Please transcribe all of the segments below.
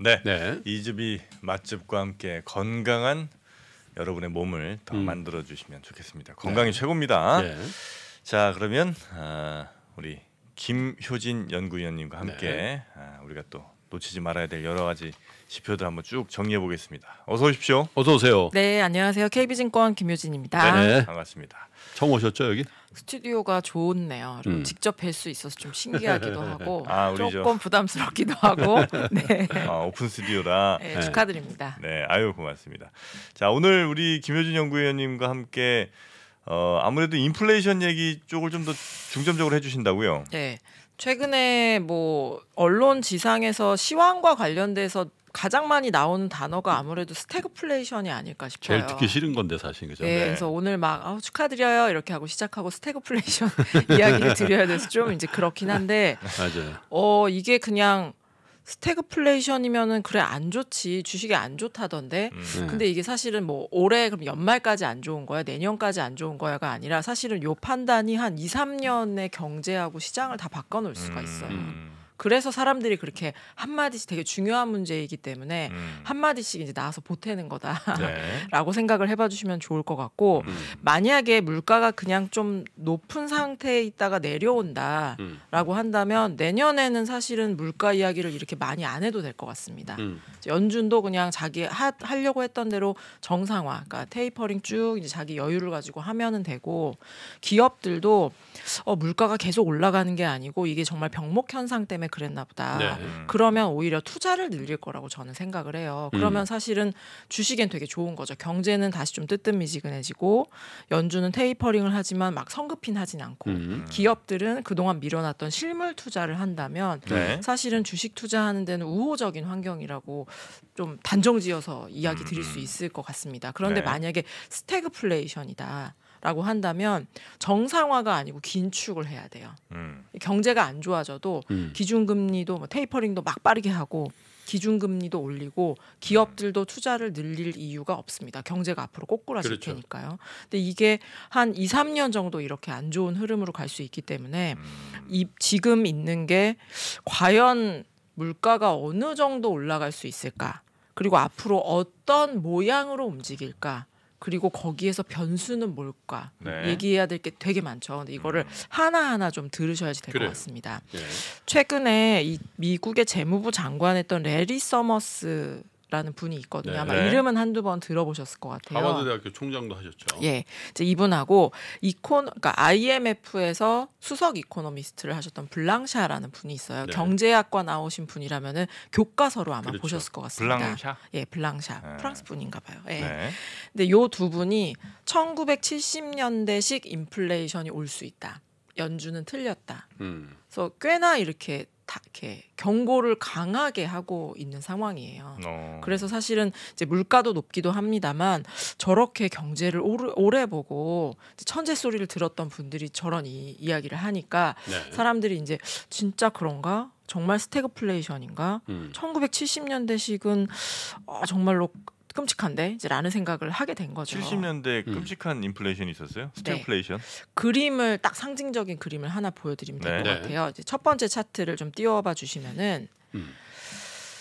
네. 네. 이즈비 맛집과 함께 건강한 여러분의 몸을 더 음. 만들어 주시면 좋겠습니다. 네. 건강이 네. 최고입니다. 네. 자, 그러면 아, 우리 김효진 연구위원님과 함께 네. 아, 우리가 또 놓치지 말아야 될 여러 가지 지표들 한번 쭉 정리해 보겠습니다. 어서 오십시오. 어서 오세요. 네, 안녕하세요. KB증권 김효진입니다. 네, 아, 반갑습니다. 처음 오셨죠 여기? 스튜디오가 좋네요. 음. 직접 뵐 수 있어서 좀 신기하기도 하고 아, 조금 부담스럽기도 하고. 네. 아, 오픈 스튜디오라 네, 네. 축하드립니다. 네, 아유 고맙습니다. 자, 오늘 우리 김효진 연구위원님과 함께 어, 아무래도 인플레이션 얘기 쪽을 좀 더 중점적으로 해주신다고요. 네. 최근에 뭐 언론 지상에서 시황과 관련돼서 가장 많이 나오는 단어가 아무래도 스태그플레이션이 아닐까 싶어요. 제일 듣기 싫은 건데 사실 그죠. 네, 네. 그래서 오늘 막 아, 축하드려요 이렇게 하고 시작하고 스태그플레이션 이야기를 드려야 돼서 좀 이제 그렇긴 한데. 맞아요. 어 이게 그냥 스태그플레이션이면은 그래 안 좋지 주식이 안 좋다던데 음. 네. 근데 이게 사실은 뭐 올해 그럼 연말까지 안 좋은 거야 내년까지 안 좋은 거야가 아니라 사실은 요 판단이 한 2, 3년의 경제하고 시장을 다 바꿔놓을 수가 음. 있어요. 음. 그래서 사람들이 그렇게 한마디씩 되게 중요한 문제이기 때문에 음. 한마디씩 이제 나와서 보태는 거다라고 네. 생각을 해봐 주시면 좋을 것 같고 음. 만약에 물가가 그냥 좀 높은 상태에 있다가 내려온다라고 음. 한다면 내년에는 사실은 물가 이야기를 이렇게 많이 안 해도 될 것 같습니다. 음. 연준도 그냥 자기 하, 하려고 했던 대로 정상화, 그러니까 테이퍼링 쭉 이제 자기 여유를 가지고 하면은 되고 기업들도 어, 물가가 계속 올라가는 게 아니고 이게 정말 병목 현상 때문에 그랬나 보다. 네. 그러면 오히려 투자를 늘릴 거라고 저는 생각을 해요. 음. 그러면 음. 사실은 주식엔 되게 좋은 거죠. 경제는 다시 좀 뜨뜻미지근해지고 연준은 테이퍼링을 하지만 막 성급히 하진 않고 음. 기업들은 그동안 밀어놨던 실물 투자를 한다면 네. 사실은 주식 투자하는 데는 우호적인 환경이라고 좀 단정지어서 이야기 음. 드릴 수 있을 것 같습니다. 그런데 네. 만약에 스태그플레이션이다. 라고 한다면 정상화가 아니고 긴축을 해야 돼요. 음. 경제가 안 좋아져도 음. 기준금리도 뭐 테이퍼링도 막 빠르게 하고 기준금리도 올리고 기업들도 투자를 늘릴 이유가 없습니다. 경제가 앞으로 꼬꾸라질 그렇죠. 테니까요. 근데 이게 한 2, 3년 정도 이렇게 안 좋은 흐름으로 갈 수 있기 때문에 음. 이, 지금 있는 게 과연 물가가 어느 정도 올라갈 수 있을까? 그리고 앞으로 어떤 모양으로 움직일까? 그리고 거기에서 변수는 뭘까 네. 얘기해야 될 게 되게 많죠. 근데 이거를 음. 하나하나 좀 들으셔야지 될 것 같습니다. 예. 최근에 이 미국의 재무부 장관했던 레리 서머스 라는 분이 있거든요. 네. 아마 네. 이름은 한두 번 들어보셨을 것 같아요. 하버드 대학교 총장도 하셨죠. 예. 이제 이분하고 이콘 그러니까 IMF에서 수석 이코노미스트를 하셨던 블랑샤라는 분이 있어요. 네. 경제학과 나오신 분이라면은 교과서로 아마 그렇죠. 보셨을 것 같습니다. 블랑샤? 예, 블랑샤. 네. 프랑스 분인가 봐요. 예. 네. 근데 요 두 분이 1970년대식 인플레이션이 올 수 있다. 연주는 틀렸다. 음. 그래서 꽤나 이렇게 다 이렇게 경고를 강하게 하고 있는 상황이에요. 어. 그래서 사실은 이제 물가도 높기도 합니다만 저렇게 경제를 오래, 오래 보고 천재 소리를 들었던 분들이 저런 이, 이야기를 하니까 네. 사람들이 이제 진짜 그런가? 정말 스태그플레이션인가? 음. 1970년대식은 어, 정말로 끔찍한데 이제라는 생각을 하게 된 거죠. 70년대 음. 끔찍한 음. 인플레이션이 있었어요. 스태플레이션. 네. 그림을 딱 상징적인 그림을 하나 보여드리면 될것 네. 네. 같아요. 이제 첫 번째 차트를 좀 띄워봐 주시면은 음.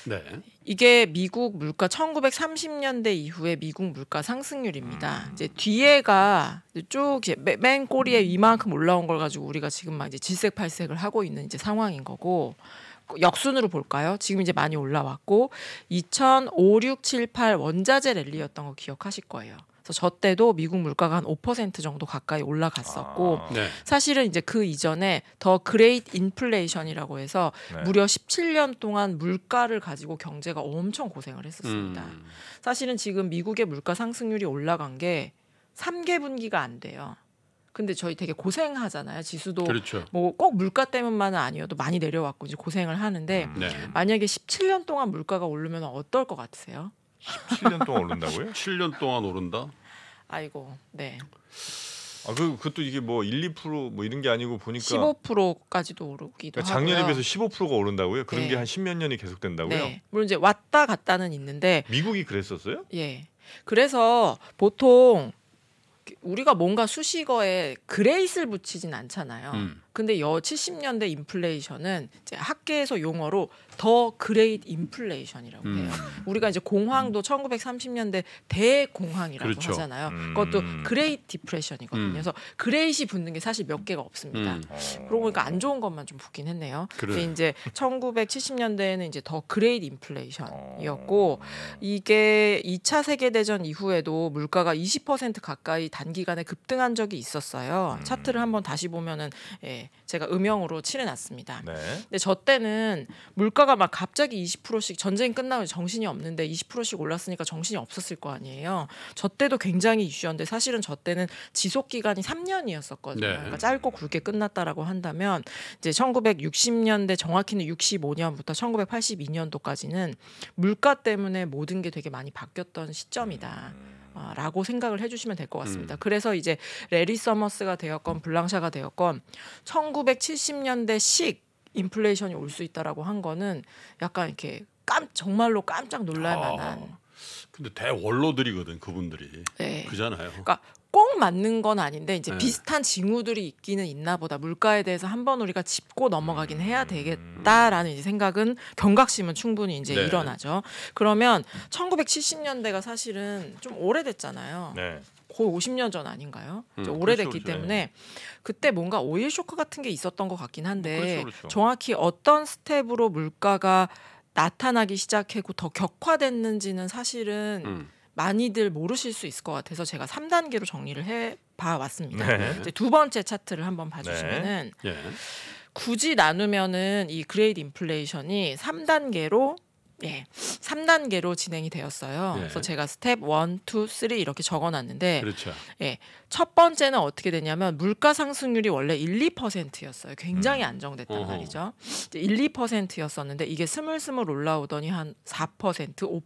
네. 이게 미국 물가 1930년대 이후의 미국 물가 상승률입니다. 음. 이제 뒤에가 쭉맨 꼬리에 이만큼 올라온 걸 가지고 우리가 지금 막 이제 질색팔색을 하고 있는 이제 상황인 거고. 역순으로 볼까요? 지금 이제 많이 올라왔고 2005, 6, 7, 8 원자재 랠리였던 거 기억하실 거예요. 그래서 저 때도 미국 물가가 한 5% 정도 가까이 올라갔었고 아, 네. 사실은 이제 그 이전에 더 그레이트 인플레이션이라고 해서 네. 무려 17년 동안 물가를 가지고 경제가 엄청 고생을 했었습니다. 음. 사실은 지금 미국의 물가 상승률이 올라간 게 3개 분기가 안 돼요. 근데 저희 되게 고생하잖아요. 지수도 그렇죠. 뭐꼭 물가 때문만은 아니어도 많이 내려왔고 이제 고생을 하는데 음, 네. 만약에 17년 동안 물가가 오르면 어떨 것 같으세요? 17년 동안 오른다고요? 7년 동안 오른다? 아이고, 네. 아, 그 그것도 이게 뭐 1, 2%뭐 이런 게 아니고 보니까 15%까지도 오르기도 그러니까 작년에 비해서 15%가 오른다고요? 그런 네. 게한 10몇 년이 계속된다고요? 네. 물론 이제 왔다 갔다는 있는데 미국이 그랬었어요? 예. 그래서 보통 우리가 뭔가 수식어에 그레이스를 붙이진 않잖아요. 음. 근데 여 70년대 인플레이션은 이제 학계에서 용어로 더 그레이트 인플레이션이라고 음. 해요. 우리가 이제 공황도 1930년대 대공황이라고 그렇죠. 하잖아요. 음. 그것도 그레이트 디프레션이거든요. 음. 그래서 그레이시 붙는 게 사실 몇 개가 없습니다. 음. 그러고 보니까 안 좋은 것만 좀 붙긴 했네요. 그래. 이제 1970년대에는 이제 더 그레이트 인플레이션이었고 어. 이게 2차 세계 대전 이후에도 물가가 20% 가까이 단기간에 급등한 적이 있었어요. 음. 차트를 한번 다시 보면은 예, 제가 음영으로 칠해놨습니다. 네. 근데 저 때는 물가가 물가가 막 갑자기 20%씩 전쟁 이 끝나면 정신이 없는데 20%씩 올랐으니까 정신이 없었을 거 아니에요. 저 때도 굉장히 이슈였는데 사실은 저 때는 지속 기간이 3년이었었거든요. 네. 그러니까 짧고 굵게 끝났다라고 한다면 이제 1960년대 정확히는 65년부터 1982년도까지는 물가 때문에 모든 게 되게 많이 바뀌었던 시점이다. 어, 라고 생각을 해주시면 될 것 같습니다. 음. 그래서 이제 레리 서머스가 되었건 블랑샤가 되었건 1970년대 식 인플레이션이 올 수 있다라고 한 거는 약간 이렇게 깜 정말로 깜짝 놀랄만한. 아, 근데 대원로들이거든 그분들이. 네. 그잖아요. 그러니까 꼭 맞는 건 아닌데 이제 네. 비슷한 징후들이 있기는 있나 보다. 물가에 대해서 한번 우리가 짚고 넘어가긴 해야 음. 되겠다라는 이제 생각은 경각심은 충분히 이제 네. 일어나죠. 그러면 1970년대가 사실은 좀 오래됐잖아요. 네. 거의 50년 전 아닌가요? 음, 그렇죠, 오래됐기 그렇죠, 그렇죠. 때문에 예. 그때 뭔가 오일 쇼크 같은 게 있었던 것 같긴 한데 뭐 그렇죠, 그렇죠, 정확히 어떤 스텝으로 물가가 나타나기 시작했고 더 격화됐는지는 사실은 음. 많이들 모르실 수 있을 것 같아서 제가 3단계로 정리를 해 봐왔습니다. 네. 이제 두 번째 차트를 한번 네. 봐주시면은 네. 굳이 나누면은 이 그레이드 인플레이션이 3단계로 예, 3단계로 진행이 되었어요. 예. 그래서 제가 스텝 1, 2, 3 이렇게 적어놨는데, 그렇죠. 예, 첫 번째는 어떻게 되냐면 물가 상승률이 원래 1, 2%였어요. 굉장히 음. 안정됐단 어허. 말이죠. 1, 2%였었는데 이게 스물스물 올라오더니 한 4%,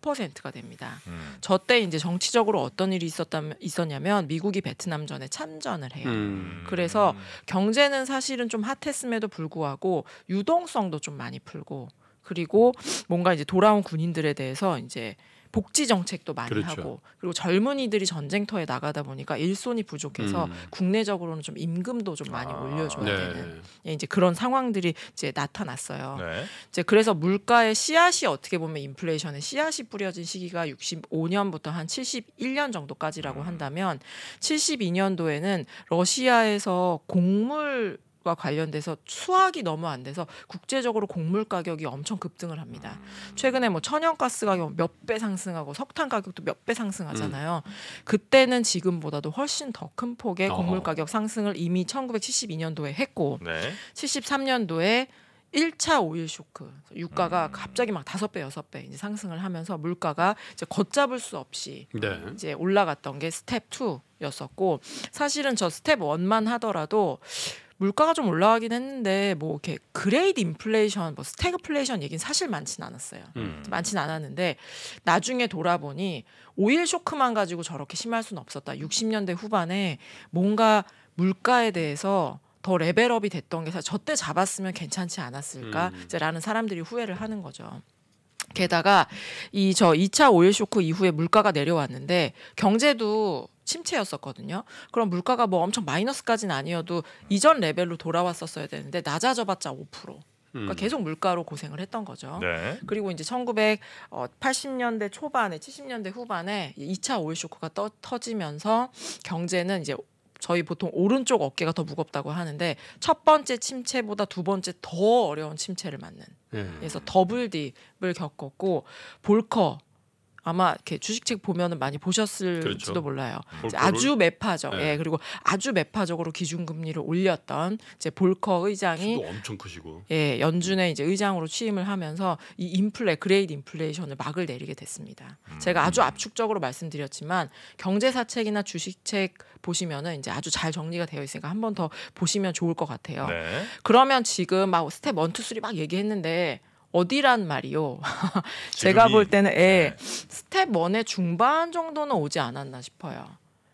5%가 됩니다. 음. 저때 이제 정치적으로 어떤 일이 있었다면 있었냐면 미국이 베트남전에 참전을 해요. 음. 그래서 경제는 사실은 좀 핫했음에도 불구하고 유동성도 좀 많이 풀고. 그리고 뭔가 이제 돌아온 군인들에 대해서 이제 복지 정책도 많이 그렇죠. 하고 그리고 젊은이들이 전쟁터에 나가다 보니까 일손이 부족해서 음. 국내적으로는 좀 임금도 좀 많이 아, 올려줘야 네. 되는 예, 이제 그런 상황들이 이제 나타났어요. 네. 이제 그래서 물가의 씨앗이 어떻게 보면 인플레이션의 씨앗이 뿌려진 시기가 65년부터 한 71년 정도까지라고 음. 한다면 72년도에는 러시아에서 곡물 과 관련돼서 수확이 너무 안 돼서 국제적으로 곡물 가격이 엄청 급등을 합니다. 음. 최근에 뭐 천연가스 가격 몇 배 상승하고 석탄 가격도 몇 배 상승하잖아요. 음. 그때는 지금보다도 훨씬 더 큰 폭의 어. 곡물 가격 상승을 이미 1972년도에 했고 네. 73년도에 1차 오일 쇼크 유가가 음. 갑자기 막 다섯 배 여섯 배 이제 상승을 하면서 물가가 이제 걷잡을 수 없이 네. 이제 올라갔던 게 스텝 2였었고 사실은 저 스텝 1만 하더라도 물가가 좀 올라가긴 했는데 뭐 이렇게 그레이드 인플레이션, 뭐 스태그플레이션 얘기는 사실 많진 않았어요. 음. 많진 않았는데 나중에 돌아보니 오일 쇼크만 가지고 저렇게 심할 수는 없었다. 60년대 후반에 뭔가 물가에 대해서 더 레벨업이 됐던 게 사실 저때 잡았으면 괜찮지 않았을까라는 음. 사람들이 후회를 하는 거죠. 게다가 이 저 2차 오일 쇼크 이후에 물가가 내려왔는데 경제도 침체였었거든요. 그럼 물가가 뭐 엄청 마이너스까지는 아니어도 이전 레벨로 돌아왔었어야 되는데 낮아져봤자 5%. 그러니까 음. 계속 물가로 고생을 했던 거죠. 네. 그리고 이제 1980년대 어, 초반에 70년대 후반에 2차 오일 쇼크가 떠, 터지면서 경제는 이제 저희 보통 오른쪽 어깨가 더 무겁다고 하는데 첫 번째 침체보다 두 번째 더 어려운 침체를 맞는. 예. 그래서 더블 딥을 겪었고 볼커 아마 이렇게 주식책 보면은 많이 보셨을지도 그렇죠. 몰라요. 음. 아주 매파적, 네. 예 그리고 아주 매파적으로 기준금리를 올렸던 이제 볼커 의장이 엄청 크시고 예 연준의 음. 이제 의장으로 취임을 하면서 이 인플레 그레이드 인플레이션을 막을 내리게 됐습니다. 음. 제가 아주 압축적으로 말씀드렸지만 경제 사책이나 주식책 보시면은 이제 아주 잘 정리가 되어 있으니까 한 번 더 보시면 좋을 것 같아요. 네. 그러면 지금 막 스텝 원투 쓰리 막 얘기했는데 어디란 말이요. 제가 볼 때는 예, 네. 스텝 원의 중반 정도는 오지 않았나 싶어요.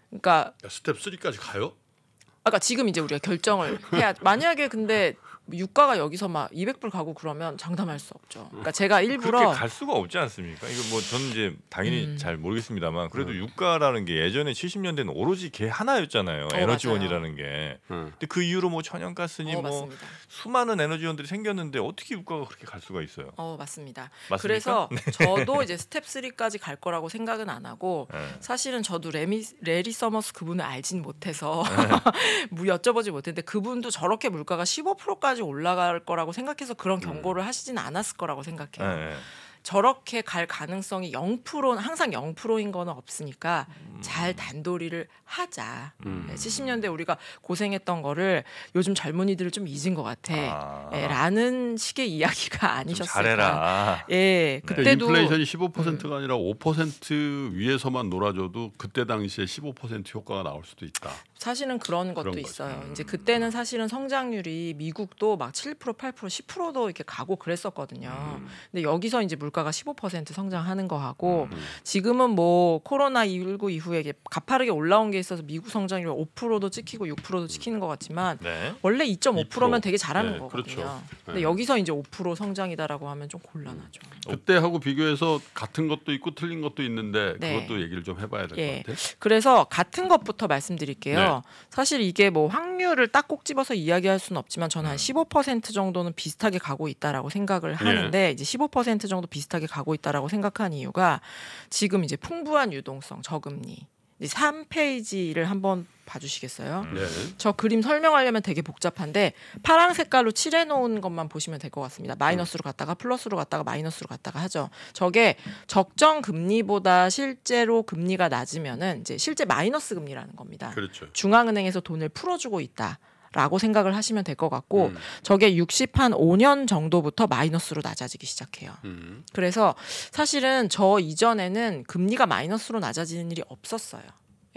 그러니까 야, 스텝 3까지 가요? 아까 그러니까 지금 이제 우리가 결정을 해야 만약에 근데 유가가 여기서 막 200불 가고 그러면 장담할 수 없죠. 음. 그러니까 제가 일부러 그렇게 갈 수가 없지 않습니까? 이거 뭐 저는 이제 당연히 음. 잘 모르겠습니다만 그래도 음. 유가라는 게 예전에 70년대는 오로지 개 하나였잖아요. 어, 에너지원이라는 게. 음. 근데 그 이후로 뭐 천연가스니 어, 뭐 맞습니다. 수많은 에너지원들이 생겼는데 어떻게 유가가 그렇게 갈 수가 있어요? 어 맞습니다. 맞습니까? 그래서 네. 저도 이제 스텝 3까지 갈 거라고 생각은 안 하고 네. 사실은 저도 레미 레리 서머스 그분을 알진 못해서 네. 뭐 여쭤보지 못했는데 그분도 저렇게 물가가 15%까지 저까지 올라갈 거라고 생각해서 그런 음. 경고를 하시진 않았을 거라고 생각해요. 네. 네. 저렇게 갈 가능성이 0%는 항상 0%인 거는 없으니까 음. 잘 단도리를 하자. 음. 70년대 우리가 고생했던 거를 요즘 젊은이들을 좀 잊은 것 같아. 아. 예, 라는 식의 이야기가 아니셨을까. 잘해라. 예, 네. 그때도 인플레이션이 15%가 음. 아니라 5% 위에서만 놀아줘도 그때 당시에 15% 효과가 나올 수도 있다. 사실은 그런 것도 그런 있어요. 음. 이제 그때는 사실은 성장률이 미국도 막 7%, 8%, 10%도 이렇게 가고 그랬었거든요. 음. 근데 여기서 이제 물가가 15% 성장하는 거하고 음. 지금은 뭐 코로나 19 이후에 가파르게 올라온 게 있어서 미국 성장률 5%도 찍히고 6%도 음. 찍히는 것 같지만 네. 원래 2.5%면 되게 잘하는 네, 거거든요. 그렇죠. 네. 근데 여기서 이제 5% 성장이다라고 하면 좀 곤란하죠. 음. 그때 하고 비교해서 같은 것도 있고 틀린 것도 있는데 네. 그것도 얘기를 좀 해봐야 될것 예. 같아요. 그래서 같은 것부터 말씀드릴게요. 네. 사실 이게 뭐 확률을 딱 꼭 집어서 이야기할 수는 없지만 저는 한15% 음. 정도는 비슷하게 가고 있다라고 생각을 예. 하는데 네. 이제 15% 정도 비슷하게 가고 있다라고 생각한 이유가 지금 이제 풍부한 유동성 저금리 3페이지를 한번 봐주시겠어요? 음. 네. 저 그림 설명하려면 되게 복잡한데 파랑 색깔로 칠해놓은 것만 보시면 될 것 같습니다. 마이너스로 갔다가 플러스로 갔다가 마이너스로 갔다가 하죠. 저게 적정 금리보다 실제로 금리가 낮으면은 이제 실제 마이너스 금리라는 겁니다. 그렇죠. 중앙은행에서 돈을 풀어주고 있다. 라고 생각을 하시면 될 것 같고 음. 저게 60한 5년 정도부터 마이너스로 낮아지기 시작해요. 음. 그래서 사실은 저 이전에는 금리가 마이너스로 낮아지는 일이 없었어요.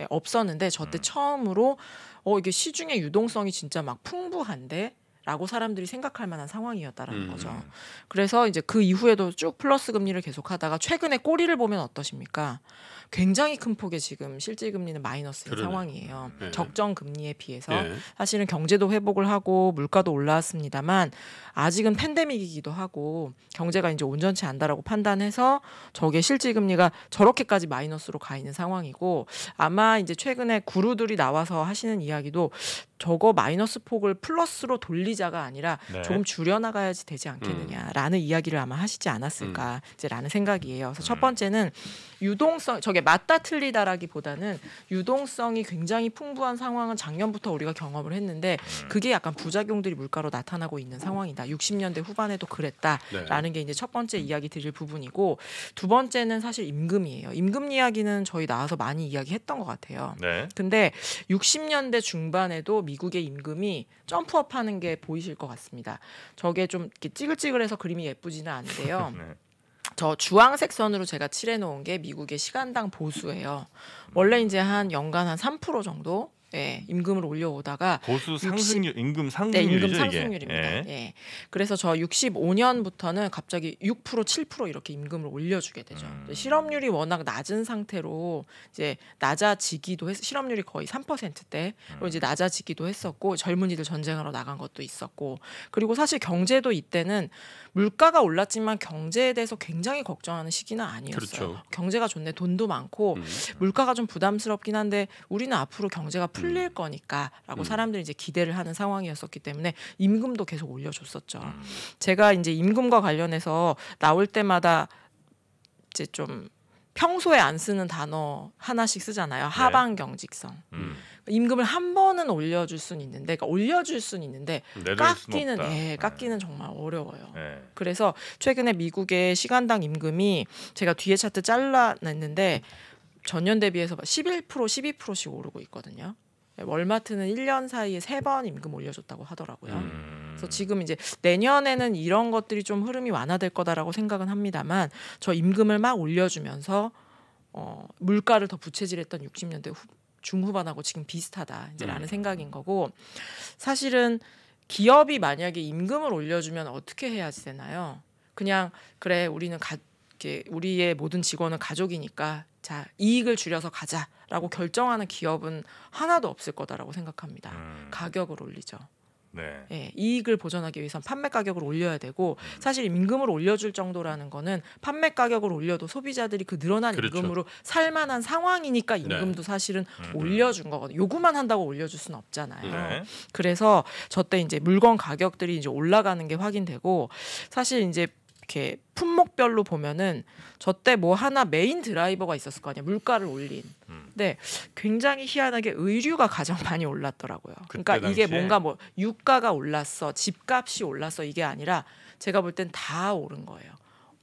예, 없었는데 저때 음. 처음으로 어 이게 시중의 유동성이 진짜 막 풍부한데 라고 사람들이 생각할 만한 상황이었다라는 음. 거죠. 그래서 이제 그 이후에도 쭉 플러스 금리를 계속하다가 최근에 꼬리를 보면 어떠십니까? 굉장히 큰 폭의 지금 실질 금리는 마이너스인 그러네. 상황이에요. 네. 적정 금리에 비해서 네. 사실은 경제도 회복을 하고 물가도 올라왔습니다만 아직은 팬데믹이기도 하고 경제가 이제 온전치 않다라고 판단해서 저게 실질 금리가 저렇게까지 마이너스로 가 있는 상황이고 아마 이제 최근에 구루들이 나와서 하시는 이야기도 저거 마이너스 폭을 플러스로 돌리자가 아니라 네. 조금 줄여나가야지 되지 않겠느냐라는 음. 이야기를 아마 하시지 않았을까 음. 라는 생각이에요. 그래서 음. 첫 번째는 유동성 저게 맞다 틀리다라기보다는 유동성이 굉장히 풍부한 상황은 작년부터 우리가 경험을 했는데 음. 그게 약간 부작용들이 물가로 나타나고 있는 상황이다. 60년대 후반에도 그랬다라는 네. 게 이제 첫 번째 이야기 드릴 부분이고 두 번째는 사실 임금이에요. 임금 이야기는 저희 나와서 많이 이야기했던 것 같아요. 네. 근데 60년대 중반에도 미 미국의 임금이 점프업 하는 게 보이실 것 같습니다. 저게 좀 이렇게 찌글찌글해서 그림이 예쁘지는 않은데요. 네. 저 주황색 선으로 제가 칠해놓은 게 미국의 시간당 보수예요. 원래 이제 한 연간 한 3% 정도 예, 임금을 올려오다가 보수 상승률 60, 임금 상승률 네, 임금 상승률입니다. 예. 예. 그래서 저 65년부터는 갑자기 6% 7% 이렇게 임금을 올려주게 되죠. 음. 실업률이 워낙 낮은 상태로 이제 낮아지기도 했 실업률이 거의 3%대로 음. 이제 낮아지기도 했었고 젊은이들 전쟁하러 나간 것도 있었고 그리고 사실 경제도 이때는 물가가 올랐지만 경제에 대해서 굉장히 걱정하는 시기는 아니었어요. 그렇죠. 경제가 좋네, 돈도 많고 음. 물가가 좀 부담스럽긴 한데 우리는 앞으로 경제가 풀릴 음. 거니까라고 음. 사람들이 이제 기대를 하는 상황이었었기 때문에 임금도 계속 올려줬었죠. 음. 제가 이제 임금과 관련해서 나올 때마다 이제 좀 평소에 안 쓰는 단어 하나씩 쓰잖아요. 하방 경직성. 네. 임금을 한 번은 올려줄 수는 있는데 그러니까 올려줄 수는 있는데 깎기는 예, 깎기는 네. 정말 어려워요. 네. 그래서 최근에 미국의 시간당 임금이 제가 뒤에 차트 잘라냈는데 전년 대비해서 11% 12%씩 오르고 있거든요. 예, 월마트는 1년 사이에 세 번 임금 올려줬다고 하더라고요. 음. 그래서 지금 이제 내년에는 이런 것들이 좀 흐름이 완화될 거다라고 생각은 합니다만 저 임금을 막 올려주면서 어, 물가를 더 부채질했던 60년대 후, 중후반하고 지금 비슷하다 이제라는 음. 생각인 거고 사실은 기업이 만약에 임금을 올려주면 어떻게 해야 되나요? 그냥 그래 우리는 가, 우리의 모든 직원은 가족이니까 자 이익을 줄여서 가자라고 결정하는 기업은 하나도 없을 거다라고 생각합니다. 음. 가격을 올리죠. 네. 예, 이익을 보전하기 위해선 판매 가격을 올려야 되고 음. 사실 임금을 올려줄 정도라는 거는 판매 가격을 올려도 소비자들이 그 늘어난 그렇죠. 임금으로 살만한 상황이니까 네. 임금도 네. 사실은 음, 음. 올려준 거거든요. 요구만 한다고 올려줄 수는 없잖아요. 네. 그래서 저때 이제 물건 가격들이 이제 올라가는 게 확인되고 사실 이제 이렇게 품목별로 보면은 저때 뭐 하나 메인 드라이버가 있었을 거 아니야 물가를 올린. 음. 근데 굉장히 희한하게 의류가 가장 많이 올랐더라고요. 그러니까 이게 뭔가 뭐 유가가 올랐어, 집값이 올랐어 이게 아니라 제가 볼 땐 다 오른 거예요.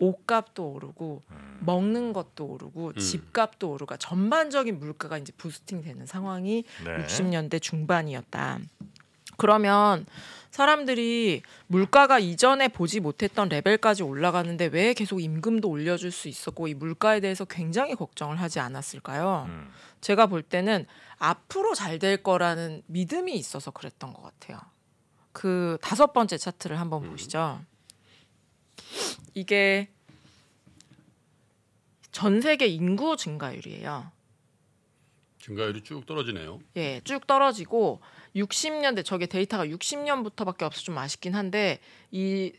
옷값도 오르고 음. 먹는 것도 오르고 음. 집값도 오르고 전반적인 물가가 이제 부스팅되는 상황이 네. 60년대 중반이었다. 그러면 사람들이 물가가 이전에 보지 못했던 레벨까지 올라가는데 왜 계속 임금도 올려줄 수 있었고 이 물가에 대해서 굉장히 걱정을 하지 않았을까요? 음. 제가 볼 때는 앞으로 잘 될 거라는 믿음이 있어서 그랬던 것 같아요. 그 다섯 번째 차트를 한번 음. 보시죠. 이게 전 세계 인구 증가율이에요. 증가율이 쭉 떨어지네요. 예, 쭉 떨어지고 60년대 저게 데이터가 60년부터밖에 없어 좀 아쉽긴 한데 이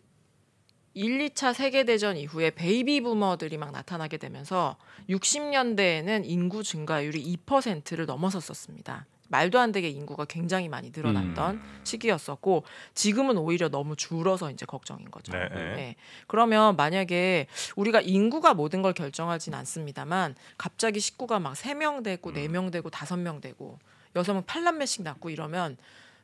1, 2차 세계대전 이후에 베이비 부머들이 막 나타나게 되면서 60년대에는 인구 증가율이 2%를 넘어섰었습니다. 말도 안 되게 인구가 굉장히 많이 늘어났던 음. 시기였었고 지금은 오히려 너무 줄어서 이제 걱정인 거죠. 네. 네. 네. 그러면 만약에 우리가 인구가 모든 걸 결정하진 않습니다만 갑자기 식구가 막 3명 되고 네 음. 4명 되고 5명 되고 여성은 팔남매씩 낳고 이러면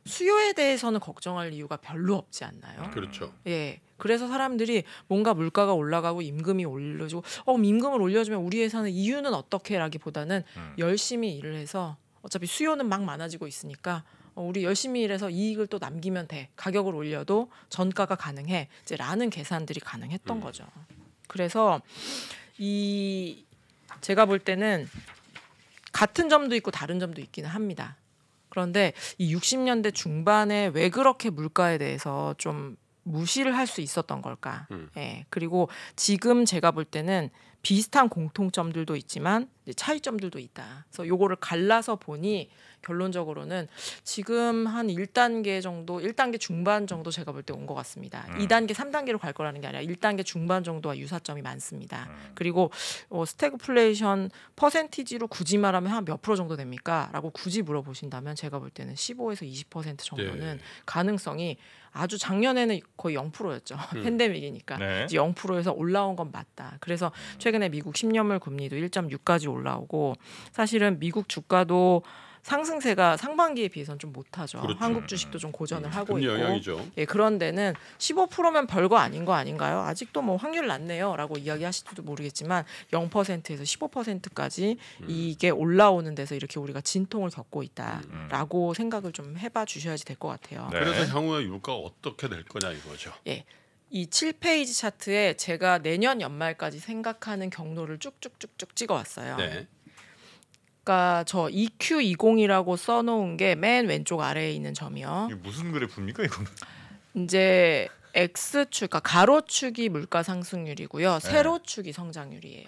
수요에 대해서는 걱정할 이유가 별로 없지 않나요? 그렇죠. 예. 그래서 사람들이 뭔가 물가가 올라가고 임금이 올려주고 어 임금을 올려주면 우리 회사는 이유는 어떻게라기보다는 음. 열심히 일을 해서 어차피 수요는 막 많아지고 있으니까 어, 우리 열심히 일해서 이익을 또 남기면 돼 가격을 올려도 전가가 가능해 이제라는 계산들이 가능했던 음. 거죠. 그래서 이 제가 볼 때는 같은 점도 있고 다른 점도 있기는 합니다. 그런데 이 60년대 중반에 왜 그렇게 물가에 대해서 좀 무시를 할 수 있었던 걸까? 음. 예. 그리고 지금 제가 볼 때는 비슷한 공통점들도 있지만 차이점들도 있다. 그래서 요거를 갈라서 보니 결론적으로는 지금 한 1단계 정도, 1단계 중반 정도 제가 볼 때 온 것 같습니다. 음. 2단계, 3단계로 갈 거라는 게 아니라 1단계 중반 정도와 유사점이 많습니다. 음. 그리고 어, 스태그플레이션 퍼센티지로 굳이 말하면 한 몇 프로 정도 됩니까? 라고 굳이 물어보신다면 제가 볼 때는 15에서 20% 정도는 예. 가능성이 아주 작년에는 거의 0%였죠. 음. 팬데믹이니까. 네. 이제 0%에서 올라온 건 맞다. 그래서 최근에 미국 10년물 금리도 1.6까지 올라오고 사실은 미국 주가도 상승세가 상반기에 비해서는 좀 못하죠. 그렇죠. 한국 주식도 좀 고전을 음, 하고 있고 영향이죠. 예, 그런데는 15%면 별거 아닌 거 아닌가요? 아직도 뭐 확률 낮네요라고 이야기하실지도 모르겠지만 0%에서 15%까지 음. 이게 올라오는 데서 이렇게 우리가 진통을 겪고 있다라고 음. 생각을 좀 해봐 주셔야지 될 것 같아요. 네. 그래서 향후에 유가 어떻게 될 거냐 이거죠. 예. 이 7페이지 차트에 제가 내년 연말까지 생각하는 경로를 쭉쭉쭉쭉 찍어왔어요. 네. 아까 그러니까 저 EQ20이라고 써놓은 게 맨 왼쪽 아래에 있는 점이요. 이게 무슨 그래프입니까 이거는? 이제 X축, 그러니까 가로축이 물가 상승률이고요. 네. 세로축이 성장률이에요.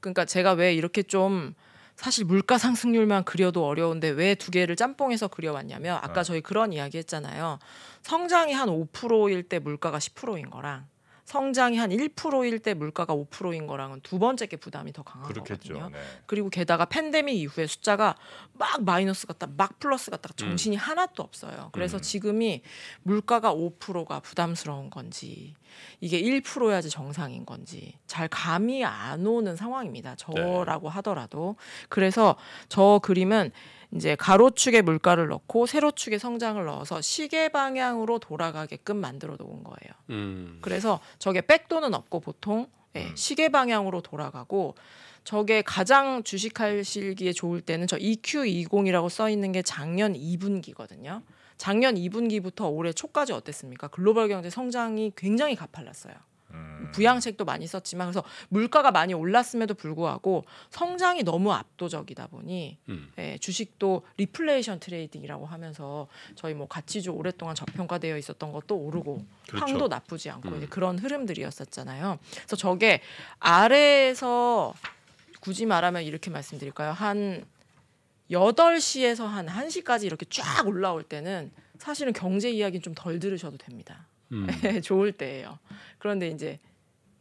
그러니까 제가 왜 이렇게 좀 사실 물가 상승률만 그려도 어려운데 왜 두 개를 짬뽕해서 그려왔냐면 아까 네. 저희 그런 이야기 했잖아요. 성장이 한 5%일 때 물가가 10%인 거랑 성장이 한 1%일 때 물가가 5%인 거랑은 두 번째 게 부담이 더 강한 그렇겠죠. 거거든요. 네. 그리고 게다가 팬데믹 이후에 숫자가 막 마이너스 갔다 막 플러스 갔다가 정신이 음. 하나도 없어요. 그래서 음. 지금이 물가가 5%가 부담스러운 건지 이게 1%야지 정상인 건지 잘 감이 안 오는 상황입니다. 저라고 네. 하더라도 그래서 저 그림은 이제 가로축에 물가를 넣고 세로축에 성장을 넣어서 시계 방향으로 돌아가게끔 만들어 놓은 거예요. 음. 그래서 저게 백도는 없고 보통 예, 음. 시계 방향으로 돌아가고 저게 가장 주식할실기에 좋을 때는 저 EQ20이라고 써 있는 게 작년 2분기거든요. 작년 2분기부터 올해 초까지 어땠습니까? 글로벌 경제 성장이 굉장히 가팔랐어요. 음. 부양책도 많이 썼지만 그래서 물가가 많이 올랐음에도 불구하고 성장이 너무 압도적이다 보니 음. 예, 주식도 리플레이션 트레이딩이라고 하면서 저희 뭐 가치주 오랫동안 저평가되어 있었던 것도 오르고 그렇죠. 황도 나쁘지 않고 음. 그런 흐름들이었었잖아요. 그래서 저게 아래에서 굳이 말하면 이렇게 말씀드릴까요? 한 8시에서 한 1시까지 이렇게 쫙 올라올 때는 사실은 경제 이야기는 좀 덜 들으셔도 됩니다. 음. 예, 좋을 때예요. 그런데 이제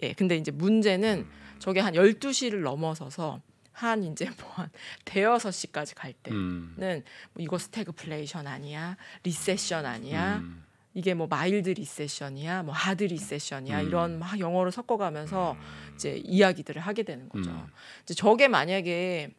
예, 근데 이제 문제는 저게 한 12시를 넘어서서 한 이제 뭐한 대여섯 시까지 갈 때는 음. 뭐 이거 스태그플레이션 아니야 리세션 아니야 음. 이게 뭐 마일드 리세션이야 뭐 하드 리세션이야 음. 이런 막 영어를 섞어가면서 음. 이제 이야기들을 하게 되는 거죠 음. 이제 저게 만약에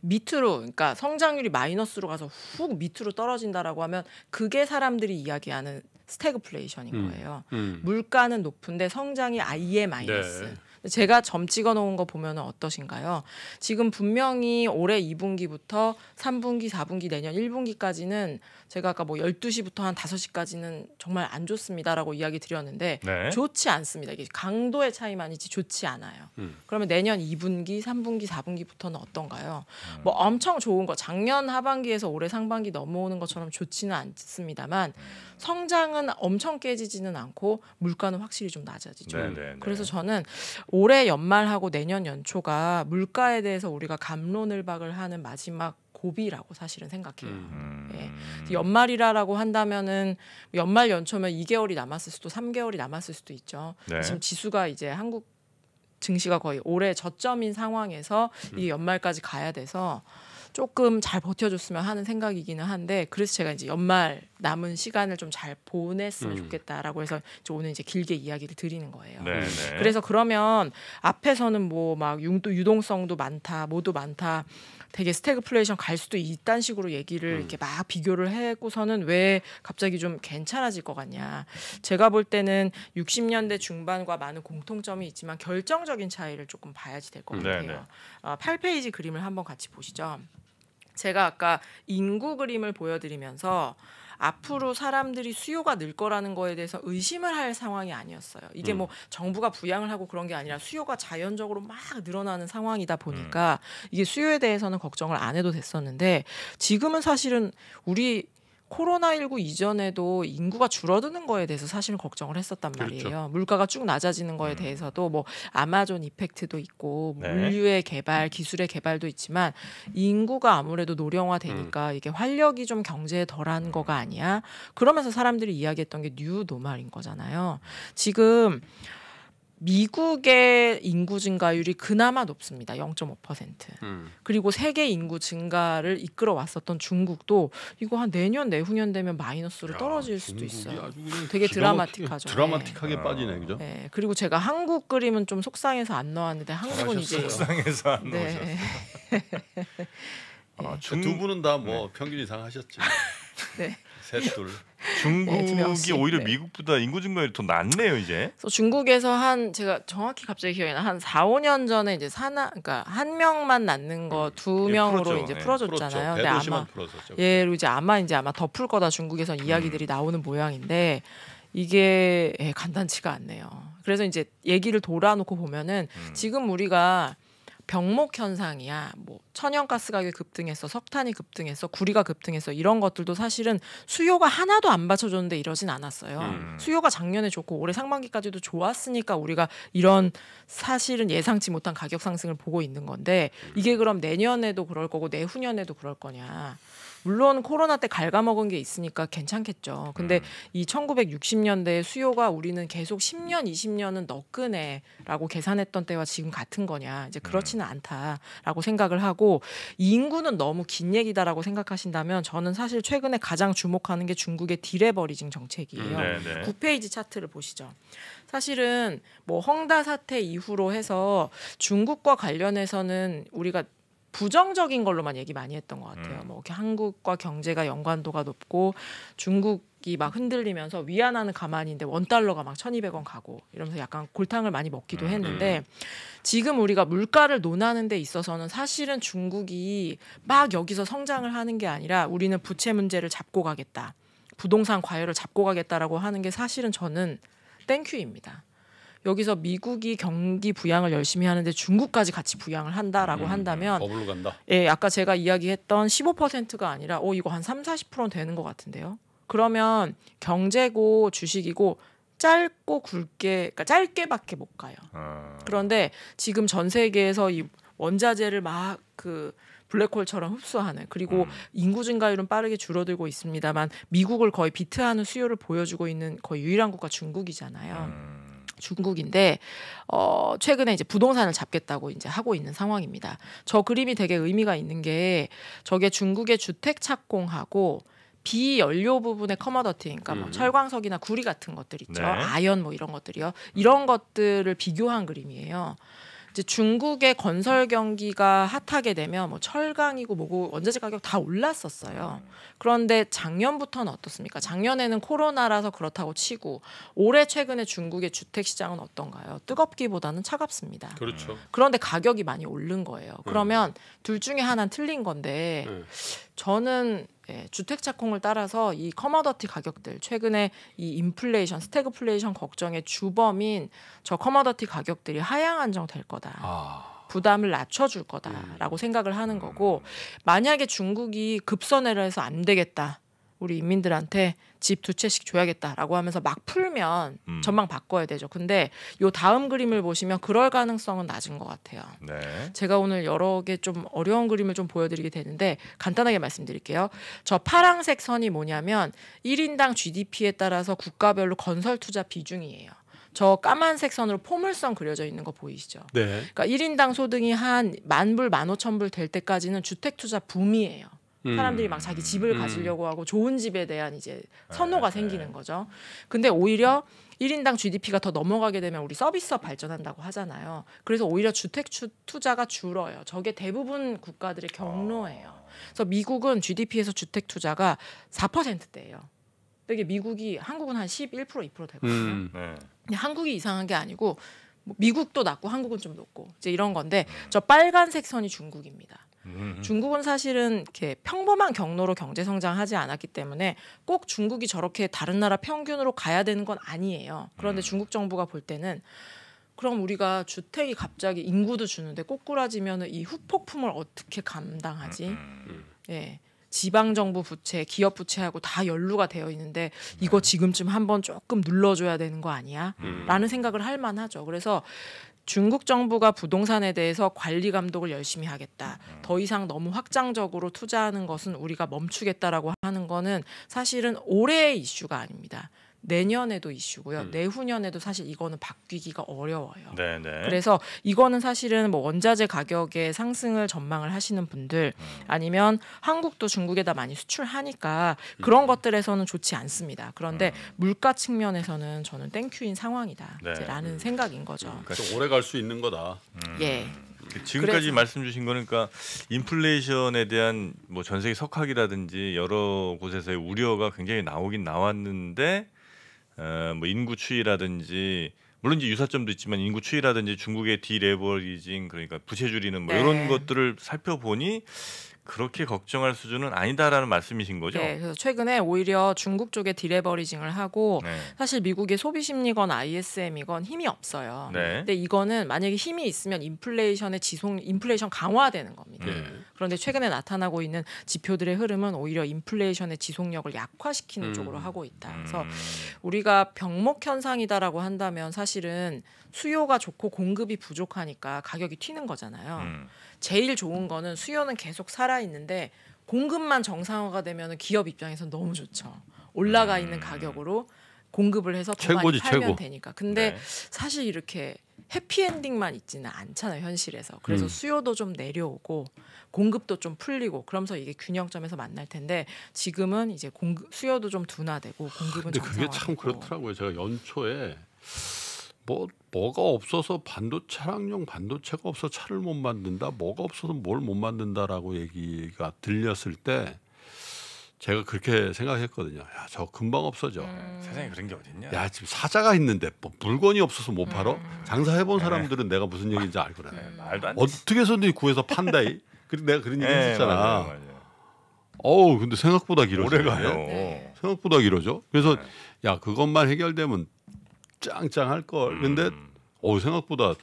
밑으로 그러니까 성장률이 마이너스로 가서 훅 밑으로 떨어진다라고 하면 그게 사람들이 이야기하는 스태그플레이션인 음, 거예요. 음. 물가는 높은데 성장이 아예 마이너스. 네. 제가 점 찍어 놓은 거 보면 어떠신가요? 지금 분명히 올해 2분기부터 3분기, 4분기, 내년 1분기까지는 제가 아까 뭐 12시부터 한 5시까지는 정말 안 좋습니다라고 이야기 드렸는데 네. 좋지 않습니다. 이게 강도의 차이만이지 좋지 않아요. 음. 그러면 내년 2분기, 3분기, 4분기부터는 어떤가요? 음. 뭐 엄청 좋은 거 작년 하반기에서 올해 상반기 넘어오는 것처럼 좋지는 않습니다만 음. 성장은 엄청 깨지지는 않고 물가는 확실히 좀 낮아지죠. 네네네. 네, 네. 그래서 저는 올해 연말하고 내년 연초가 물가에 대해서 우리가 감론을 박을 하는 마지막 고비라고 사실은 생각해요. 음. 예. 음. 연말이라라고 한다면은 연말 연초면 2개월이 남았을 수도 3개월이 남았을 수도 있죠. 네. 지금 지수가 이제 한국 증시가 거의 올해 저점인 상황에서 음. 이게 연말까지 가야 돼서 조금 잘 버텨줬으면 하는 생각이기는 한데 그래서 제가 이제 연말 남은 시간을 좀 잘 보냈으면 음. 좋겠다라고 해서 이제 오늘 이제 길게 이야기를 드리는 거예요. 네네. 음. 네. 그래서 그러면 앞에서는 뭐 막 융도 유동성도 많다, 모도 많다, 되게 스태그플레이션 갈 수도 있다는 식으로 얘기를 음. 이렇게 막 비교를 해고서는 왜 갑자기 좀 괜찮아질 것 같냐. 제가 볼 때는 60년대 중반과 많은 공통점이 있지만 결정적인 차이를 조금 봐야지 될것 음. 같아요. 네, 네. 어, 8페이지 그림을 한번 같이 보시죠. 제가 아까 인구 그림을 보여드리면서 앞으로 사람들이 수요가 늘 거라는 거에 대해서 의심을 할 상황이 아니었어요. 이게 음. 뭐 정부가 부양을 하고 그런 게 아니라 수요가 자연적으로 막 늘어나는 상황이다 보니까 음. 이게 수요에 대해서는 걱정을 안 해도 됐었는데 지금은 사실은 우리 코로나19 이전에도 인구가 줄어드는 거에 대해서 사실 걱정을 했었단 그렇죠. 말이에요. 그렇죠. 물가가 쭉 낮아지는 거에 음. 대해서도 뭐 아마존 이펙트도 있고 네. 물류의 개발, 기술의 개발도 있지만 인구가 아무래도 노령화되니까 음. 이게 활력이 좀 경제에 덜한 음. 거가 아니야. 그러면서 사람들이 이야기했던 게 뉴 노말인 거잖아요. 지금 미국의 인구 증가율이 그나마 높습니다. 0.5%. 음. 그리고 세계 인구 증가를 이끌어 왔었던 중국도 이거 한 내년 내후년 되면 마이너스로 야, 떨어질 수도 있어요. 되게 드라마틱하죠. 드라마틱하게 네. 빠지네, 그죠? 네. 그리고 제가 한국 그림은 좀 속상해서 안 넣었는데 한국은 이제 속상해서 안 네. 넣으셨어요. 아, 그 중... 두 분은 다뭐 네. 평균 이상 하셨죠. 네. 셋 둘. 네, 중국이 네, 오히려 네. 미국보다 인구 증가율이 더 낮네요 이제. 그래서 중국에서 한 제가 정확히 갑자기 기억이 나한 4, 5년 전에 이제 사나 그러니까 한 명만 낳는 거두 음. 예, 명으로 예, 이제 풀어줬잖아요. 근데 아마 예로 이제 아마 이제 아마 더 풀 거다 중국에선 음. 이야기들이 나오는 모양인데 이게 예, 간단치가 않네요. 그래서 이제 얘기를 돌아놓고 보면은 음. 지금 우리가 병목 현상이야. 뭐 천연가스 가격이 급등해서 석탄이 급등해서 구리가 급등해서 이런 것들도 사실은 수요가 하나도 안 받쳐줬는데 이러진 않았어요. 음. 수요가 작년에 좋고 올해 상반기까지도 좋았으니까 우리가 이런 사실은 예상치 못한 가격 상승을 보고 있는 건데 이게 그럼 내년에도 그럴 거고 내후년에도 그럴 거냐. 물론 코로나 때 갉아먹은 게 있으니까 괜찮겠죠. 근데 음. 이 1960년대 수요가 우리는 계속 10년, 20년은 너끈해라고 계산했던 때와 지금 같은 거냐. 이제 음. 그렇지는 않다라고 생각을 하고 인구는 너무 긴 얘기다라고 생각하신다면 저는 사실 최근에 가장 주목하는 게 중국의 디레버리징 정책이에요. 음, 9페이지 차트를 보시죠. 사실은 뭐 헝다 사태 이후로 해서 중국과 관련해서는 우리가 부정적인 걸로만 얘기 많이 했던 것 같아요. 음. 뭐 이렇게 한국과 경제가 연관도가 높고 중국이 막 흔들리면서 위안화는 가만인데원 달러가 막 천이백 원 가고 이러면서 약간 골탕을 많이 먹기도 음, 했는데 음. 지금 우리가 물가를 논하는 데 있어서는 사실은 중국이 막 여기서 성장을 하는 게 아니라 우리는 부채 문제를 잡고 가겠다. 부동산 과열을 잡고 가겠다라고 하는 게 사실은 저는 땡큐입니다. 여기서 미국이 경기 부양을 열심히 하는데 중국까지 같이 부양을 한다라고 음, 한다면 더블로 간다. 예, 아까 제가 이야기했던 15%가 아니라 오 어, 이거 한 3, 40%는 되는 것 같은데요. 그러면 경제고 주식이고 짧고 굵게 그러니까 짧게밖에 못 가요. 아. 그런데 지금 전 세계에서 이 원자재를 막 그 블랙홀처럼 흡수하는 그리고 음. 인구 증가율은 빠르게 줄어들고 있습니다만 미국을 거의 비트하는 수요를 보여주고 있는 거의 유일한 국가 중국이잖아요. 음. 중국인데 어 최근에 이제 부동산을 잡겠다고 이제 하고 있는 상황입니다. 저 그림이 되게 의미가 있는 게 저게 중국의 주택 착공하고 비연료 부분의 커머더티, 그러니까 뭐 음. 철광석이나 구리 같은 것들 있죠, 네. 아연 뭐 이런 것들이요. 이런 것들을 비교한 그림이에요. 이제 중국의 건설 경기가 핫하게 되면 뭐 철강이고 뭐고 원자재 가격 다 올랐었어요. 그런데 작년부터는 어떻습니까? 작년에는 코로나라서 그렇다고 치고 올해 최근에 중국의 주택 시장은 어떤가요? 뜨겁기보다는 차갑습니다. 그렇죠. 음. 그런데 가격이 많이 오른 거예요. 음. 그러면 음. 둘 중에 하나는 틀린 건데 음. 저는 예, 주택 착공을 따라서 이 커머더티 가격들 최근에 이 인플레이션 스태그플레이션 걱정의 주범인 저 커머더티 가격들이 하향 안정될 거다. 아. 부담을 낮춰줄 거다라고 음. 생각을 하는 거고 음. 만약에 중국이 급선회를 해서 안 되겠다 우리 인민들한테 집 두 채씩 줘야겠다라고 하면서 막 풀면 음. 전망 바꿔야 되죠. 근데 요 다음 그림을 보시면 그럴 가능성은 낮은 것 같아요. 네. 제가 오늘 여러 개 좀 어려운 그림을 좀 보여드리게 되는데 간단하게 말씀드릴게요. 저파란색 선이 뭐냐면 1인당 GDP에 따라서 국가별로 건설 투자 비중이에요. 저 까만색 선으로 포물선 그려져 있는 거 보이시죠? 네. 그러니까 1인당 소득이 한 만불, 만오천불 될 때까지는 주택 투자 붐이에요. 사람들이 음. 막 자기 집을 음. 가지려고 하고 좋은 집에 대한 이제 네, 선호가 네, 생기는 네. 거죠. 근데 오히려 1인당 GDP가 더 넘어가게 되면 우리 서비스업 발전한다고 하잖아요. 그래서 오히려 주택 투자가 줄어요. 저게 대부분 국가들의 경로예요. 아. 그래서 미국은 GDP에서 주택 투자가 4%대예요. 이게 미국이 한국은 한11% 2% 되거든요. 음, 네. 한국이 이상한 게 아니고 뭐 미국도 낮고 한국은 좀 높고 이제 이런 건데 음. 저 빨간색 선이 중국입니다. 중국은 사실은 이렇게 평범한 경로로 경제 성장하지 않았기 때문에 꼭 중국이 저렇게 다른 나라 평균으로 가야 되는 건 아니에요. 그런데 음. 중국 정부가 볼 때는 그럼 우리가 주택이 갑자기 인구도 주는데 꼬꾸라지면 이 후폭풍을 어떻게 감당하지? 음. 음. 예. 지방 정부 부채, 기업 부채하고 다 연루가 되어 있는데 이거 음. 지금쯤 한번 조금 눌러줘야 되는 거 아니야?라는 음. 생각을 할 만하죠. 그래서 중국 정부가 부동산에 대해서 관리 감독을 열심히 하겠다. 음. 더 이상 너무 확장적으로 투자하는 것은 우리가 멈추겠다라고 하는 거는 사실은 올해의 이슈가 아닙니다. 내년에도 이슈고요. 음. 내후년에도 사실 이거는 바뀌기가 어려워요. 네네. 네. 그래서 이거는 사실은 뭐 원자재 가격의 상승을 전망을 하시는 분들 음. 아니면 한국도 중국에다 많이 수출하니까 음. 그런 음. 것들에서는 좋지 않습니다. 그런데 음. 물가 측면에서는 저는 땡큐인 상황이다. 네. 라는 음. 생각인 거죠. 그러니 오래 갈 수 있는 거다. 예. 그 지금까지 그래서. 말씀 주신 거니까 그러니까 인플레이션에 대한 뭐전 세계 석학이라든지 여러 곳에서의 우려가 굉장히 나오긴 나왔는데 어, 뭐 인구 추이라든지 물론 이제 유사점도 있지만 인구 추이라든지 중국의 디레버리징 그러니까 부채 줄이는 뭐 네. 이런 것들을 살펴보니 그렇게 걱정할 수준은 아니다라는 말씀이신 거죠? 네, 그래서 최근에 오히려 중국 쪽에 디레버리징을 하고 네. 사실 미국의 소비 심리건 ISM이건 힘이 없어요. 네. 근데 이거는 만약에 힘이 있으면 인플레이션의 지속 인플레이션 강화되는 겁니다. 네. 그런데 최근에 나타나고 있는 지표들의 흐름은 오히려 인플레이션의 지속력을 약화시키는 음. 쪽으로 하고 있다. 음. 그래서 우리가 병목 현상이다라고 한다면 사실은 수요가 좋고 공급이 부족하니까 가격이 튀는 거잖아요. 음. 제일 좋은 거는 수요는 계속 살아 있는데 공급만 정상화가 되면 기업 입장에선 너무 좋죠. 올라가 음. 있는 가격으로 공급을 해서 더 최고지, 많이 팔면 최고. 되니까. 근데 네. 사실 이렇게 해피엔딩만 있지는 않잖아요 현실에서 그래서 음. 수요도 좀 내려오고 공급도 좀 풀리고 그러면서 이게 균형점에서 만날 텐데 지금은 이제 공급 수요도 좀 둔화되고 공급은 근데 그게 참 되고. 그렇더라고요 제가 연초에 뭐 뭐가 없어서 반도 차량용 반도체가 없어 차를 못 만든다. 뭐가 없어서 뭘 못 만든다라고 얘기가 들렸을 때 제가 그렇게 생각했거든요. 야, 저 금방 없어져. 음. 세상에 그런 게 어딨냐? 야, 지금 사자가 있는데 뭐 물건이 없어서 못 팔어? 음. 장사해 본 네. 사람들은 네. 내가 무슨 얘기인지 알거 그래. 네, 말도 안 어떻게 해서든 네 구해서 판다이. 그리고 내가 그런 얘기 네, 했었잖아. 어우, 근데 생각보다 길어져. 요 생각보다 길어져. 그래서 야, 그것만 해결되면 짱짱할 걸. 근데 음. 어 생각보다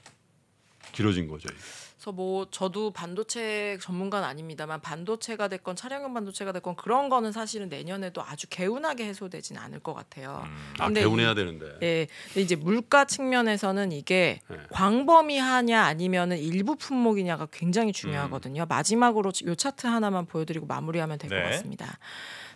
길어진 거죠. 그래서 뭐 저도 반도체 전문가는 아닙니다만 반도체가 됐건 차량용 반도체가 됐건 그런 거는 사실은 내년에도 아주 개운하게 해소되진 않을 것 같아요. 음, 아 개운해야 되는데. 예. 근데 이제 물가 측면에서는 이게 네. 예. 광범위하냐 아니면은 일부 품목이냐가 굉장히 중요하거든요. 음. 마지막으로 요 차트 하나만 보여드리고 마무리하면 될것 네. 같습니다.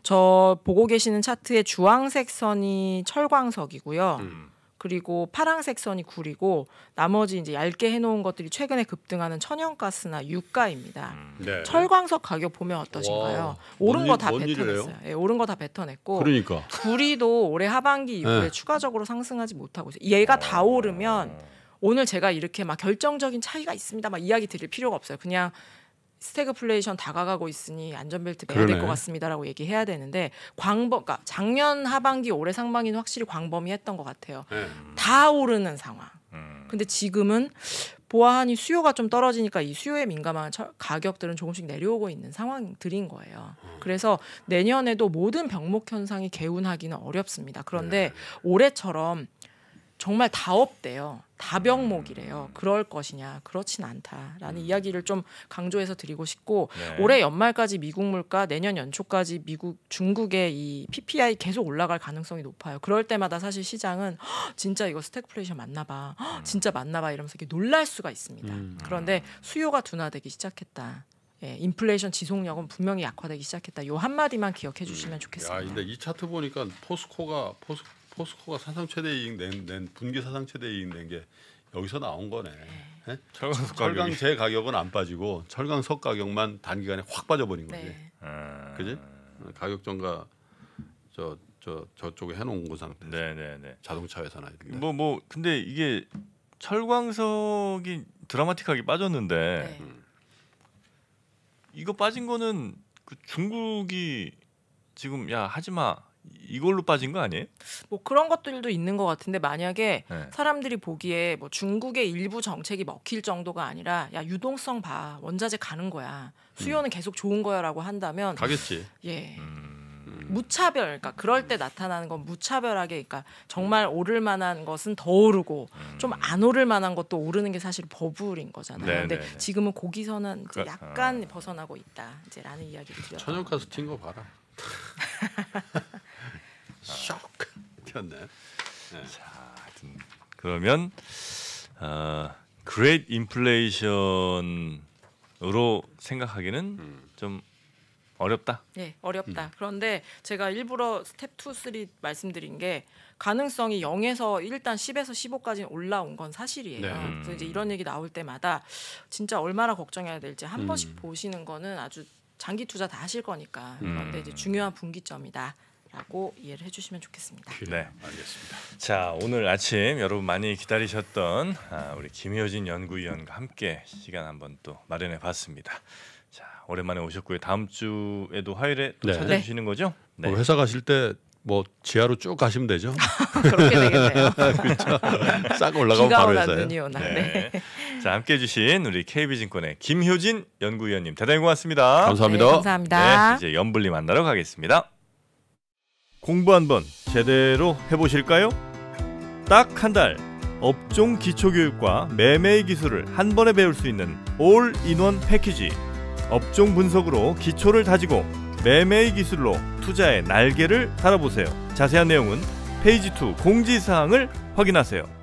저 보고 계시는 차트의 주황색 선이 철광석이고요. 음. 그리고 파란색 선이 구리고 나머지 이제 얇게 해놓은 것들이 최근에 급등하는 천연가스나 유가입니다. 음. 네. 철광석 가격 보면 어떠신가요? 오른 거 다 뱉어냈어요. 예, 오른 거 다 뱉어냈고. 그러니까. 구리도 올해 하반기 네. 이후에 네. 추가적으로 상승하지 못하고 있어요. 얘가 다 오르면 어. 오늘 제가 이렇게 막 결정적인 차이가 있습니다. 막 이야기 드릴 필요가 없어요. 그냥 스태그플레이션 다가가고 있으니 안전벨트 매야 될 것 같습니다라고 얘기해야 되는데 광범 그러니까 작년 하반기 올해 상반기는 확실히 광범위했던 것 같아요. 음. 다 오르는 상황. 음. 근데 지금은 보아하니 수요가 좀 떨어지니까 이 수요에 민감한 처, 가격들은 조금씩 내려오고 있는 상황들인 거예요. 음. 그래서 내년에도 모든 병목 현상이 개운하기는 어렵습니다. 그런데 네. 올해처럼 정말 다없대요 다병목이래요. 음. 그럴 것이냐? 그렇진 않다라는 음. 이야기를 좀 강조해서 드리고 싶고 네. 올해 연말까지 미국 물가, 내년 연초까지 미국 중국의 이 PPI 계속 올라갈 가능성이 높아요. 그럴 때마다 사실 시장은 진짜 이거 스태그플레이션 맞나 봐. 허, 음. 진짜 맞나 봐 이러면서 이렇게 놀랄 수가 있습니다. 음. 그런데 아. 수요가 둔화되기 시작했다. 예, 인플레이션 지속력은 분명히 약화되기 시작했다. 요 한마디만 기억해 음. 주시면 좋겠습니다. 야, 근데 이 차트 보니까 포스코가 포스 포스코가 사상 최대 이익 낸, 낸 분기 사상 최대 이익 낸 게 여기서 나온 거네. 네? 예? 철강 철강 제 가격은 안 빠지고 철강 석 가격만 단기간에 확 빠져버린 거지. 네. 아. 그지? 가격 전가 저, 저 저쪽에 해놓은 거 상태. 네네네. 네. 자동차 회사나 이런. 뭐뭐 뭐 근데 이게 철광석이 드라마틱하게 빠졌는데 네. 이거 빠진 거는 그 중국이 지금 야 하지 마 이걸로 빠진 거 아니에요? 뭐 그런 것들도 있는 것 같은데 만약에 네. 사람들이 보기에 뭐 중국의 일부 정책이 먹힐 정도가 아니라 야 유동성 봐 원자재 가는 거야 수요는 음. 계속 좋은 거야라고 한다면 가겠지. 예. 음. 무차별, 그러니까 그럴 때 음. 나타나는 건 무차별하게, 그러니까 정말 음. 오를 만한 것은 더 오르고 음. 좀안 오를 만한 것도 오르는 게 사실 버블인 거잖아요. 네네네. 근데 네, 네. 지금은 고기서는 이제 그, 약간 아. 벗어나고 있다, 이제라는 이야기를 드렸죠. 저녁 가서 튄거 봐라. 쇼크 튀네 네. 자, 하여튼 그러면 어, 그레이트 인플레이션으로 생각하기는 음. 좀 어렵다. 네, 어렵다. 음. 그런데 제가 일부러 스텝 2, 3 말씀드린 게 가능성이 0에서 일단 10에서 15까지 올라온 건 사실이에요. 네. 그래서 음. 이제 이런 얘기 나올 때마다 진짜 얼마나 걱정해야 될지 한 음. 번씩 보시는 거는 아주 장기 투자 다 하실 거니까 그런데 이제 음. 중요한 분기점이다. 라고 이해를 해주시면 좋겠습니다. 네, 네, 알겠습니다. 자, 오늘 아침 여러분 많이 기다리셨던 아, 우리 김효진 연구위원과 함께 시간 한번 또 마련해 봤습니다. 자, 오랜만에 오셨고요. 다음 주에도 화요일에 또 네. 찾아주시는 거죠? 네. 네. 뭐 회사 가실 때. 뭐 지하로 쭉 가시면 되죠. 그렇게 되겠네요. 그렇죠. 싹 올라가면 바로 회사요 네. 네. 자 함께 해주신 우리 KB증권의 김효진 연구위원님 대단히 고맙습니다. 감사합니다. 네, 감사합니다. 이제 연불리 만나러 가겠습니다. 공부 한번 제대로 해보실까요? 딱 한 달 업종 기초교육과 매매 기술을 한 번에 배울 수 있는 올인원 패키지 업종 분석으로 기초를 다지고 매매 기술로 투자의 날개를 달아보세요. 자세한 내용은 페이지 2 공지사항을 확인하세요.